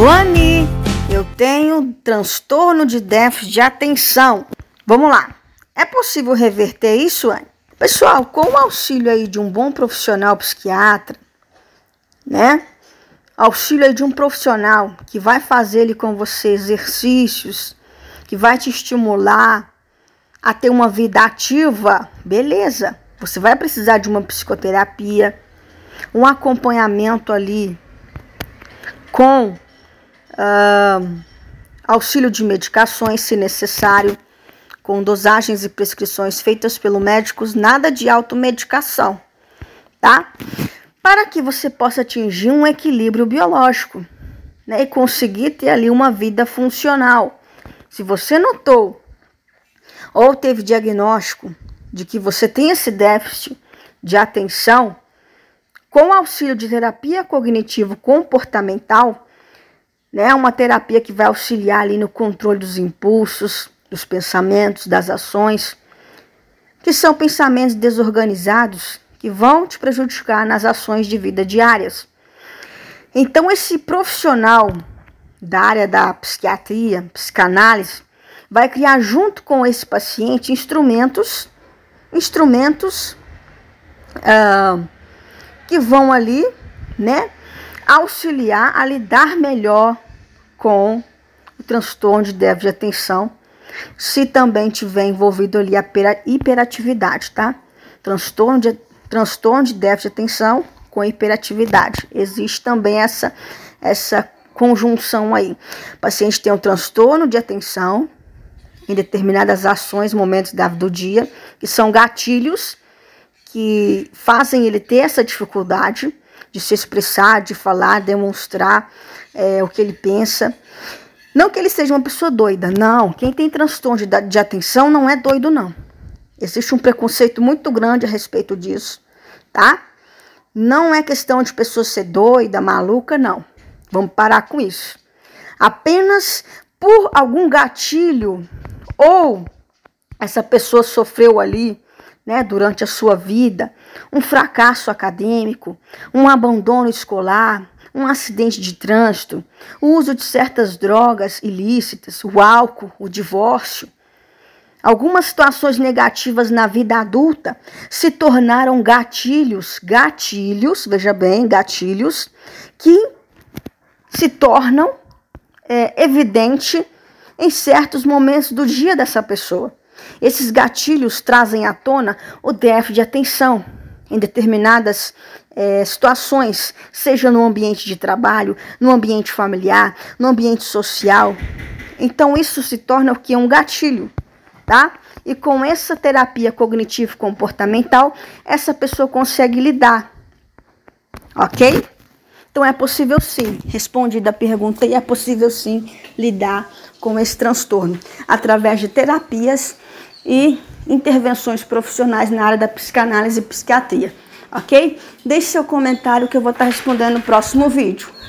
Luane, eu tenho transtorno de déficit de atenção. Vamos lá. É possível reverter isso, Anne? Pessoal, com o auxílio aí de um bom profissional psiquiatra, né? Auxílio aí de um profissional que vai fazer ali com você exercícios, que vai te estimular a ter uma vida ativa, beleza. Você vai precisar de uma psicoterapia, um acompanhamento ali com uh, auxílio de medicações, se necessário, com dosagens e prescrições feitas pelo médicos, nada de automedicação, tá? Para que você possa atingir um equilíbrio biológico né, e conseguir ter ali uma vida funcional. Se você notou ou teve diagnóstico de que você tem esse déficit de atenção, com auxílio de terapia cognitivo comportamental, né? Uma terapia que vai auxiliar ali no controle dos impulsos, dos pensamentos, das ações, que são pensamentos desorganizados que vão te prejudicar nas ações de vida diárias. Então esse profissional da área da psiquiatria, psicanálise, vai criar junto com esse paciente instrumentos, instrumentos uh, que vão ali, né, auxiliar a lidar melhor com o transtorno de déficit de atenção, se também tiver envolvido ali a hiperatividade, tá? Transtorno de, transtorno de déficit de atenção com hiperatividade. Existe também essa, essa conjunção aí. O paciente tem um transtorno de atenção em determinadas ações, momentos do dia, que são gatilhos que fazem ele ter essa dificuldade de se expressar, de falar, demonstrar é, o que ele pensa. Não que ele seja uma pessoa doida, não. Quem tem transtorno de, de atenção não é doido, não. Existe um preconceito muito grande a respeito disso, tá? Não é questão de pessoa ser doida, maluca, não. Vamos parar com isso. Apenas por algum gatilho ou essa pessoa sofreu ali né, durante a sua vida, um fracasso acadêmico, um abandono escolar, um acidente de trânsito, o uso de certas drogas ilícitas, o álcool, o divórcio. Algumas situações negativas na vida adulta se tornaram gatilhos, gatilhos, veja bem, gatilhos, que se tornam é, evidente em certos momentos do dia dessa pessoa. Esses gatilhos trazem à tona o déficit de atenção em determinadas é, situações, seja no ambiente de trabalho, no ambiente familiar, no ambiente social. Então isso se torna o que é um gatilho, tá? E com essa terapia cognitivo comportamental, essa pessoa consegue lidar. OK? Então é possível sim, respondida a pergunta, e é possível sim lidar com esse transtorno através de terapias e intervenções profissionais na área da psicanálise e psiquiatria, ok? Deixe seu comentário que eu vou estar respondendo no próximo vídeo.